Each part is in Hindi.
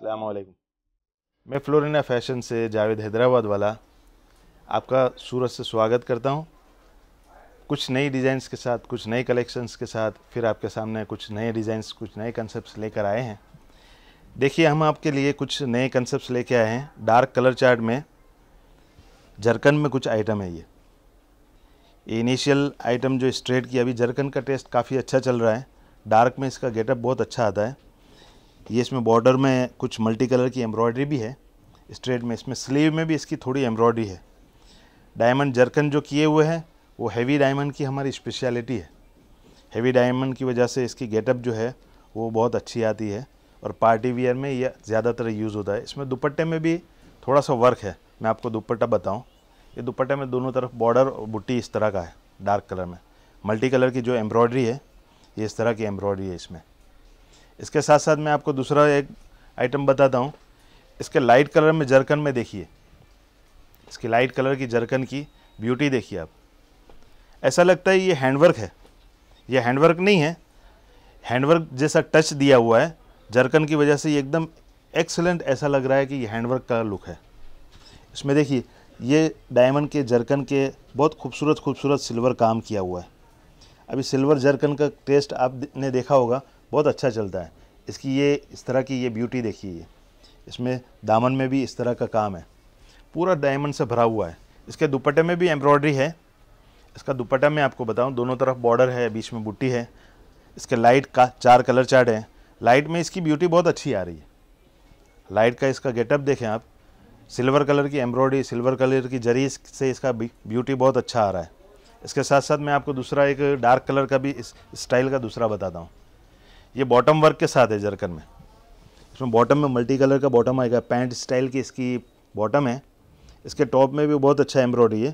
अलैक्म मैं फ्लोरिना फैशन से जावेद हैदराबाद वाला आपका सूरत से स्वागत करता हूँ कुछ नई डिज़ाइंस के साथ कुछ नए कलेक्शंस के साथ फिर आपके सामने कुछ नए डिज़ाइंस कुछ नए कन्सेप्ट लेकर आए हैं देखिए हम आपके लिए कुछ नए कन्सेप्ट लेके आए हैं डार्क कलर चार्ट में जरकन में कुछ आइटम है ये इनिशियल आइटम जो स्ट्रेट की अभी जरकन का टेस्ट काफ़ी अच्छा चल रहा है डार्क में इसका गेटअप बहुत अच्छा आता है ये इसमें बॉर्डर में कुछ मल्टी कलर की एम्ब्रॉयडरी भी है स्ट्रेट में इसमें स्लीव में भी इसकी थोड़ी एम्ब्रॉयडरी है डायमंड जर्कन जो किए हुए हैं वो हैवी डायमंड की हमारी स्पेशलिटी है हैवी डायमंड की वजह से इसकी गेटअप जो है वो बहुत अच्छी आती है और पार्टी वियर में यह ज़्यादातर यूज़ होता है इसमें दुपट्टे में भी थोड़ा सा वर्क है मैं आपको दुपट्टा बताऊँ ये दुपट्टे में दोनों तरफ बॉर्डर और बुट्टी इस तरह का है डार्क कलर में मल्टी कलर की जो एम्ब्रॉयडरी है ये इस तरह की एम्ब्रॉयडरी है इसमें इसके साथ साथ मैं आपको दूसरा एक आइटम बताता हूँ इसके लाइट कलर में जरकन में देखिए इसकी लाइट कलर की जरकन की ब्यूटी देखिए आप ऐसा लगता है ये हैंडवर्क है ये हैंडवर्क नहीं है हैंडवर्क जैसा टच दिया हुआ है जरकन की वजह से ये एकदम एक्सलेंट ऐसा लग रहा है कि ये हैंडवर्क का लुक है इसमें देखिए ये डायमंड के जरकन के बहुत खूबसूरत खूबसूरत सिल्वर काम किया हुआ है अभी सिल्वर जरकन का टेस्ट आपने देखा होगा बहुत अच्छा चलता है इसकी ये इस तरह की ये ब्यूटी देखिए ये इसमें दामन में भी इस तरह का काम है पूरा डायमंड से भरा हुआ है इसके दुपट्टे में भी एम्ब्रॉयडरी है इसका दुपट्टा मैं आपको बताऊं दोनों तरफ बॉर्डर है बीच में बुट्टी है इसके लाइट का चार कलर चार्ट हैं लाइट में इसकी ब्यूटी बहुत अच्छी आ रही है लाइट का इसका गेटअप देखें आप सिल्वर कलर की एम्ब्रॉयडरी सिल्वर कलर की जरी से इसका ब्यूटी बहुत अच्छा आ रहा है इसके साथ साथ मैं आपको दूसरा एक डार्क कलर का भी इस स्टाइल का दूसरा बताता हूँ ये बॉटम वर्क के साथ है जरकन में इसमें बॉटम में मल्टी कलर का बॉटम आएगा पैंट स्टाइल की इसकी बॉटम है इसके टॉप में भी बहुत अच्छा एम्ब्रॉयडरी है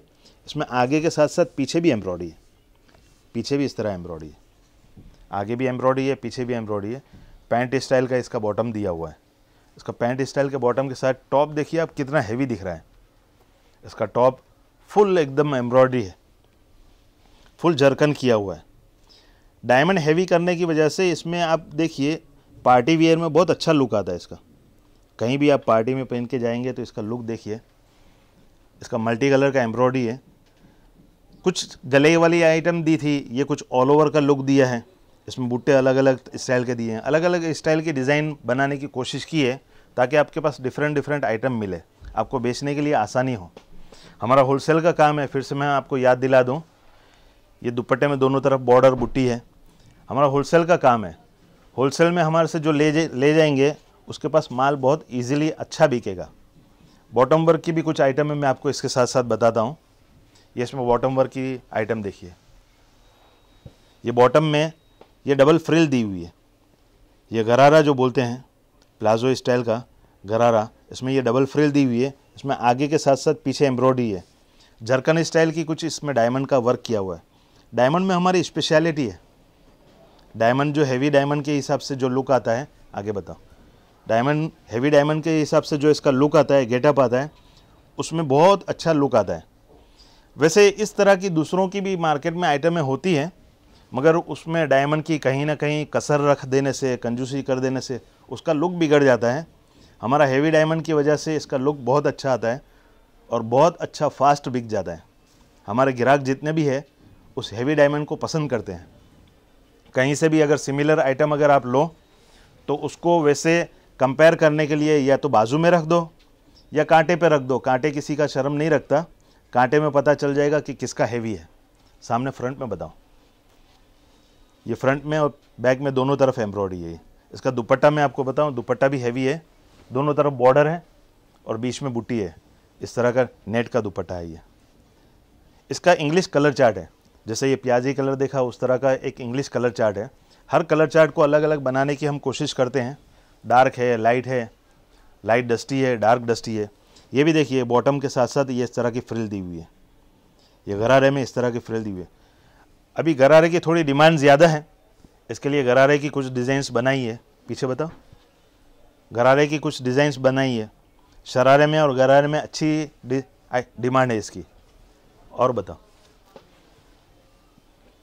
इसमें आगे के साथ साथ पीछे भी एम्ब्रॉयडरी है पीछे भी इस तरह एम्ब्रॉयडरी है आगे भी एम्ब्रॉयडरी है पीछे भी एम्ब्रॉयडरी है पैंट स्टाइल का इसका बॉटम दिया हुआ है इसका पैंट स्टाइल के बॉटम के साथ टॉप देखिए आप कितना हैवी दिख रहा है इसका टॉप फुल एकदम एम्ब्रॉयडरी है फुल जरकन किया हुआ है डायमंड हैवी करने की वजह से इसमें आप देखिए पार्टी वियर में बहुत अच्छा लुक आता है इसका कहीं भी आप पार्टी में पहन के जाएंगे तो इसका लुक देखिए इसका मल्टी कलर का एम्ब्रॉयडरी है कुछ गले वाली आइटम दी थी ये कुछ ऑल ओवर का लुक दिया है इसमें बूटे अलग अलग स्टाइल के दिए हैं अलग अलग स्टाइल के डिज़ाइन बनाने की कोशिश की है ताकि आपके पास डिफरेंट डिफरेंट आइटम मिले आपको बेचने के लिए आसानी हो हमारा होलसेल का काम है फिर से मैं आपको याद दिला दूँ ये दुपट्टे में दोनों तरफ बॉर्डर बुटी है हमारा होलसेल का काम है होलसेल में हमारे से जो ले जा, ले जाएंगे उसके पास माल बहुत इजीली अच्छा बिकेगा बॉटम वर्क की भी कुछ आइटम है मैं आपको इसके साथ साथ बताता हूँ ये इसमें बॉटम वर्क की आइटम देखिए ये बॉटम में ये डबल फ्रिल दी हुई है ये गरारा जो बोलते हैं प्लाजो स्टाइल का गरारा इसमें ये डबल फ्रिल दी हुई है इसमें आगे के साथ साथ पीछे एम्ब्रॉयडरी है झरकन स्टाइल की कुछ इसमें डायमंड का वर्क किया हुआ है डायमंड में हमारी स्पेशलिटी है डायमंड जो हैवी डायमंड के हिसाब से जो लुक आता है आगे बताओ डायमंड हैवी डायमंड के हिसाब से जो इसका लुक आता है गेटअप आता है उसमें बहुत अच्छा लुक आता है वैसे इस तरह की दूसरों की भी मार्केट में आइटमें होती हैं मगर उसमें डायमंड की कहीं ना कहीं कसर रख देने से कंजूसी कर देने से उसका लुक बिगड़ जाता है हमारा हैवी डायमंड की वजह से इसका लुक बहुत अच्छा आता है और बहुत अच्छा फास्ट बिक जाता है हमारे ग्राहक जितने भी है उस हैवी डायमंड को पसंद करते हैं कहीं से भी अगर सिमिलर आइटम अगर आप लो तो उसको वैसे कंपेयर करने के लिए या तो बाजू में रख दो या कांटे पे रख दो कांटे किसी का शर्म नहीं रखता कांटे में पता चल जाएगा कि किसका हैवी है सामने फ्रंट में बताओ ये फ्रंट में और बैक में दोनों तरफ एम्ब्रॉयडरी है इसका दुपट्टा मैं आपको बताऊँ दुपट्टा भी हैवी है दोनों तरफ बॉर्डर है और बीच में बुटी है इस तरह का नेट का दुपट्टा है ये इसका इंग्लिश कलर चार्ट है जैसे ये प्याजी कलर देखा उस तरह का एक इंग्लिश कलर चार्ट है हर कलर चार्ट को अलग अलग बनाने की हम कोशिश करते हैं डार्क है लाइट है लाइट डस्टी है डार्क डस्टी है ये भी देखिए बॉटम के साथ साथ ये इस तरह की फ्रिल दी हुई है ये गरारे में इस तरह की फ्रिल दी हुई है अभी गरारे की थोड़ी डिमांड ज़्यादा है इसके लिए गरारे की कुछ डिज़ाइंस बनाई है पीछे बताओ गरारे की कुछ डिज़ाइंस बनाई है शरारे में और गरारे में अच्छी डिमांड है इसकी और बताओ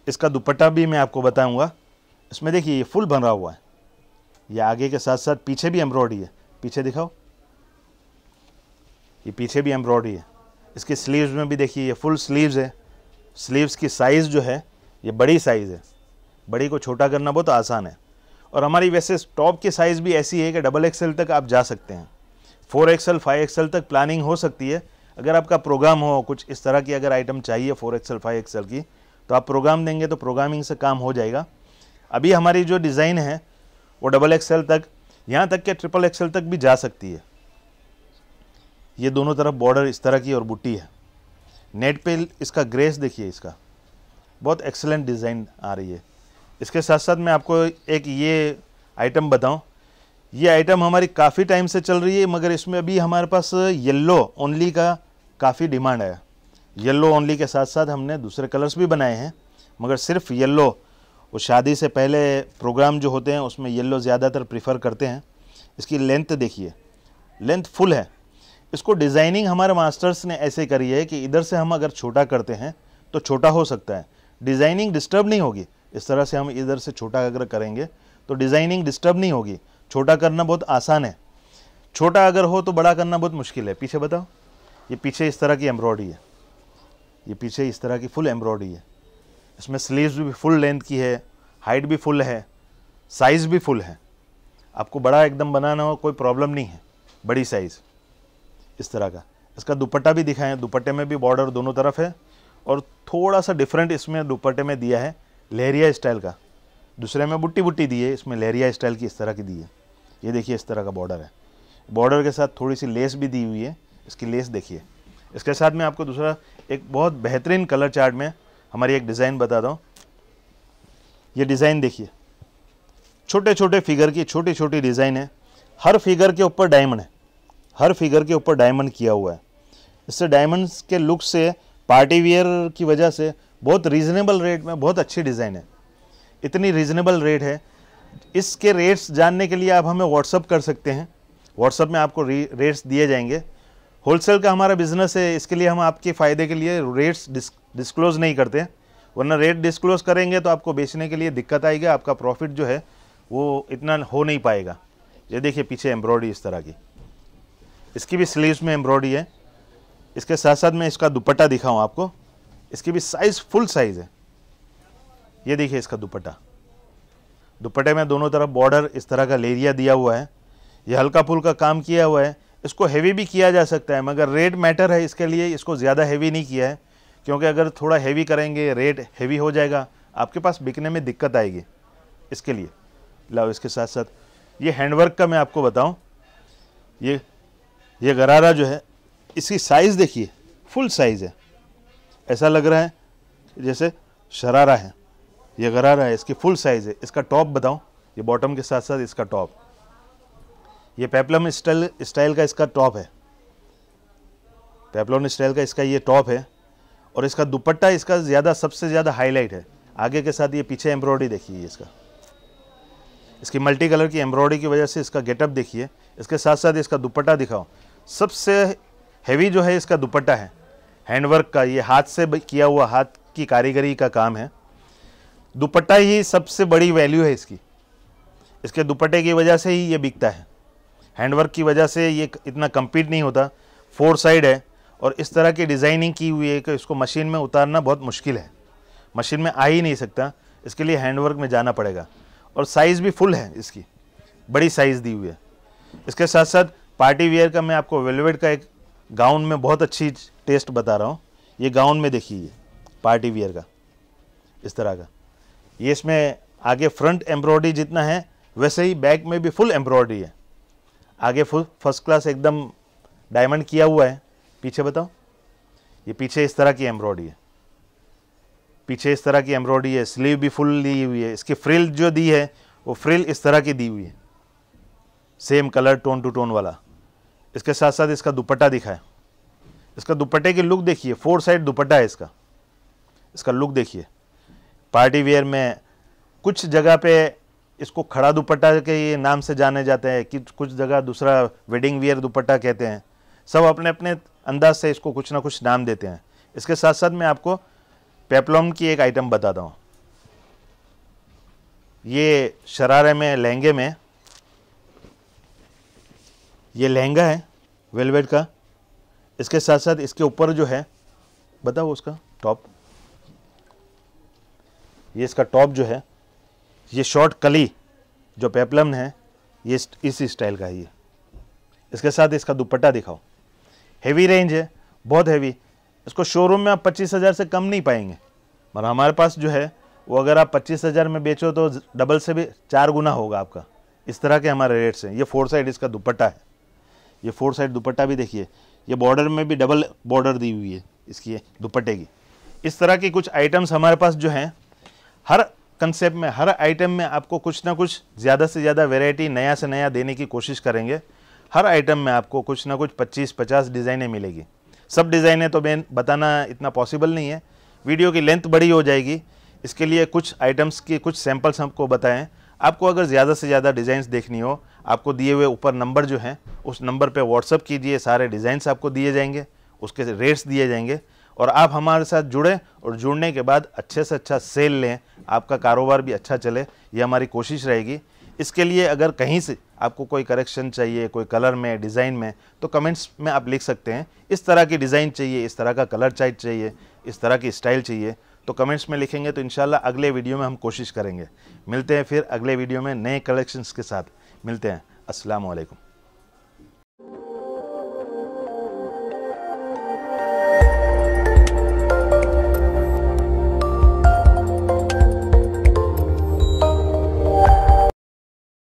इसका दुपट्टा भी मैं आपको बताऊंगा इसमें देखिए ये फुल बन रहा हुआ है ये आगे के साथ साथ पीछे भी एम्ब्रॉयडरी है पीछे दिखाओ ये पीछे भी एम्ब्रॉयडरी है इसके स्लीव्स में भी देखिए ये फुल स्लीव्स है स्लीव्स की साइज़ जो है ये बड़ी साइज़ है बड़ी को छोटा करना बहुत आसान है और हमारी वैसे टॉप की साइज़ भी ऐसी है कि डबल एक्सेल तक आप जा सकते हैं फोर एक्सेल फाइव एक्सेल तक प्लानिंग हो सकती है अगर आपका प्रोग्राम हो कुछ इस तरह की अगर आइटम चाहिए फोर एक्सएल फाइव एक्सेल की तो आप प्रोग्राम देंगे तो प्रोग्रामिंग से काम हो जाएगा अभी हमारी जो डिज़ाइन है वो डबल एक्सेल तक यहाँ तक के ट्रिपल एक्सेल तक भी जा सकती है ये दोनों तरफ बॉर्डर इस तरह की और बुटी है नेट पे इसका ग्रेस देखिए इसका बहुत एक्सेलेंट डिज़ाइन आ रही है इसके साथ साथ मैं आपको एक ये आइटम बताऊं ये आइटम हमारी काफ़ी टाइम से चल रही है मगर इसमें अभी हमारे पास येल्लो ओनली का काफ़ी डिमांड है येलो ओनली के साथ साथ हमने दूसरे कलर्स भी बनाए हैं मगर सिर्फ येलो वो शादी से पहले प्रोग्राम जो होते हैं उसमें येलो ज़्यादातर प्रीफर करते हैं इसकी लेंथ देखिए लेंथ फुल है इसको डिज़ाइनिंग हमारे मास्टर्स ने ऐसे करी है कि इधर से हम अगर छोटा करते हैं तो छोटा हो सकता है डिज़ाइनिंग डिस्टर्ब नहीं होगी इस तरह से हम इधर से छोटा अगर करेंगे तो डिज़ाइनिंग डिस्टर्ब नहीं होगी छोटा करना बहुत आसान है छोटा अगर हो तो बड़ा करना बहुत मुश्किल है पीछे बताओ ये पीछे इस तरह की एम्ब्रॉयडरी है ये पीछे इस तरह की फुल एम्ब्रॉयडरी है इसमें स्लीव्स भी फुल लेंथ की है हाइट भी फुल है साइज़ भी फुल है आपको बड़ा एकदम बनाना हो कोई प्रॉब्लम नहीं है बड़ी साइज़ इस तरह का इसका दुपट्टा भी दिखाएं दुपट्टे में भी बॉर्डर दोनों तरफ है और थोड़ा सा डिफरेंट इसमें दुपट्टे में दिया है लहरिया स्टाइल का दूसरे में बुट्टी बुट्टी दी है इसमें लहरिया स्टाइल की इस तरह की दी है ये देखिए इस तरह का बॉर्डर है बॉर्डर के साथ थोड़ी सी लेस भी दी हुई है इसकी लेस देखिए इसके साथ में आपको दूसरा एक बहुत बेहतरीन कलर चार्ट में हमारी एक डिज़ाइन बताता हूँ ये डिज़ाइन देखिए छोटे छोटे फिगर की छोटी छोटी डिज़ाइन है हर फिगर के ऊपर डायमंड है हर फिगर के ऊपर डायमंड किया हुआ है इससे डायमंड्स के लुक से पार्टी वियर की वजह से बहुत रीज़नेबल रेट में बहुत अच्छी डिज़ाइन है इतनी रीज़नेबल रेट है इसके रेट्स जानने के लिए आप हमें व्हाट्सअप कर सकते हैं व्हाट्सअप में आपको रेट्स दिए जाएंगे होलसेल का हमारा बिजनेस है इसके लिए हम आपके फ़ायदे के लिए रेट्स डिस्क्लोज़ नहीं करते वरना रेट डिस्क्लोज़ करेंगे तो आपको बेचने के लिए दिक्कत आएगी आपका प्रॉफिट जो है वो इतना हो नहीं पाएगा ये देखिए पीछे एम्ब्रॉयडरी इस तरह की इसकी भी स्लीव्स में एम्ब्रॉयडरी है इसके साथ साथ मैं इसका दुपट्टा दिखाऊँ आपको इसकी भी साइज़ फुल साइज़ है ये देखिए इसका दुपट्टा दुपट्टे में दोनों तरफ बॉर्डर इस तरह का लेरिया दिया हुआ है ये हल्का फुल्का काम किया हुआ है इसको हैवी भी किया जा सकता है मगर रेट मैटर है इसके लिए इसको ज़्यादा हैवी नहीं किया है क्योंकि अगर थोड़ा हैवी करेंगे रेट हैवी हो जाएगा आपके पास बिकने में दिक्कत आएगी इसके लिए लाओ इसके साथ साथ ये हैंडवर्क का मैं आपको बताऊं ये ये गरारा जो है इसकी साइज़ देखिए फुल साइज़ है ऐसा लग रहा है जैसे शरारा है ये गरारा है इसकी फुल साइज़ है इसका टॉप बताऊँ ये बॉटम के साथ साथ इसका टॉप ये पेप्लम स्टाइल स्टाइल का इसका टॉप है पेप्लम स्टाइल का इसका ये टॉप है और इसका दुपट्टा इसका ज़्यादा सबसे ज़्यादा हाईलाइट है आगे के साथ ये पीछे एम्ब्रॉयडरी देखिए इसका इसकी मल्टी कलर की एम्ब्रॉयडरी की वजह से इसका गेटअप देखिए इसके साथ साथ इसका दुपट्टा दिखाओ सबसे हैवी जो है इसका दुपट्टा है हैंडवर्क का ये हाथ से किया हुआ हाथ की कारीगरी का काम है दुपट्टा ही सबसे बड़ी वैल्यू है इसकी इसके दुपट्टे की वजह से ही ये बिकता है हैंडवर्क की वजह से ये इतना कम्पीट नहीं होता फोर साइड है और इस तरह की डिज़ाइनिंग की हुई है कि इसको मशीन में उतारना बहुत मुश्किल है मशीन में आ ही नहीं सकता इसके लिए हैंडवर्क में जाना पड़ेगा और साइज़ भी फुल है इसकी बड़ी साइज़ दी हुई है इसके साथ साथ पार्टी वेयर का मैं आपको वेलवेट का एक गाउन में बहुत अच्छी टेस्ट बता रहा हूँ ये गाउन में देखिए पार्टी वेयर का इस तरह का ये इसमें आगे फ्रंट एम्ब्रॉयडरी जितना है वैसे ही बैक में भी फुल एम्ब्रॉयडरी है आगे फर्स्ट क्लास एकदम डायमंड किया हुआ है पीछे बताओ ये पीछे इस तरह की एम्ब्रॉयडरी है पीछे इस तरह की एम्ब्रॉयडरी है स्लीव भी फुल ली हुई है इसकी फ्रिल जो दी है वो फ्रिल इस तरह की दी हुई है same colour tone two tone वाला इसके साथ साथ इसका दुपट्टा दिखा है इसका दुपट्टे की लुक देखिए फोर साइड दुपट्टा है इसका इसका लुक देखिए पार्टी वेयर में कुछ जगह पे इसको खड़ा दुपट्टा के ये नाम से जाने जाते हैं कि कुछ जगह दूसरा वेडिंग वियर दुपट्टा कहते हैं सब अपने अपने अंदाज से इसको कुछ ना कुछ नाम देते हैं इसके साथ साथ मैं आपको पेपलॉम की एक आइटम बताता हूँ ये शरारे में लहंगे में ये लहंगा है वेलवेट का इसके साथ साथ इसके ऊपर जो है बताओ उसका टॉप ये इसका टॉप जो है ये शॉर्ट कली जो पेपलम है ये इस स्टाइल का है इसके साथ इसका दुपट्टा दिखाओ हेवी रेंज है बहुत हेवी इसको शोरूम में आप पच्चीस हज़ार से कम नहीं पाएंगे मगर हमारे पास जो है वो अगर आप पच्चीस हज़ार में बेचो तो डबल से भी चार गुना होगा आपका इस तरह के हमारे रेट्स हैं ये फोर साइड इसका दुपट्टा है ये फोर साइड दुपट्टा भी देखिए ये बॉर्डर में भी डबल बॉर्डर दी हुई है इसकी दुपट्टे की इस तरह की कुछ आइटम्स हमारे पास जो हैं हर कंसेप्ट में हर आइटम में आपको कुछ ना कुछ ज़्यादा से ज़्यादा वेराइटी नया से नया देने की कोशिश करेंगे हर आइटम में आपको कुछ ना कुछ 25-50 डिज़ाइनें मिलेगी सब डिज़ाइनें तो मैं बताना इतना पॉसिबल नहीं है वीडियो की लेंथ बड़ी हो जाएगी इसके लिए कुछ आइटम्स के कुछ सैंपल्स हमको बताएं आपको अगर ज़्यादा से ज़्यादा डिज़ाइंस देखनी हो आपको दिए हुए ऊपर नंबर जो हैं उस नंबर पे व्हाट्सअप कीजिए सारे डिज़ाइंस आपको दिए जाएंगे उसके रेट्स दिए जाएंगे और आप हमारे साथ जुड़ें और जुड़ने के बाद अच्छे से अच्छा सेल लें आपका कारोबार भी अच्छा चले ये हमारी कोशिश रहेगी इसके लिए अगर कहीं से आपको कोई करेक्शन चाहिए कोई कलर में डिज़ाइन में तो कमेंट्स में आप लिख सकते हैं इस तरह की डिज़ाइन चाहिए इस तरह का कलर चाइट चाहिए इस तरह की स्टाइल चाहिए तो कमेंट्स में लिखेंगे तो इन अगले वीडियो में हम कोशिश करेंगे मिलते हैं फिर अगले वीडियो में नए कलेक्शंस के साथ मिलते हैं असलकम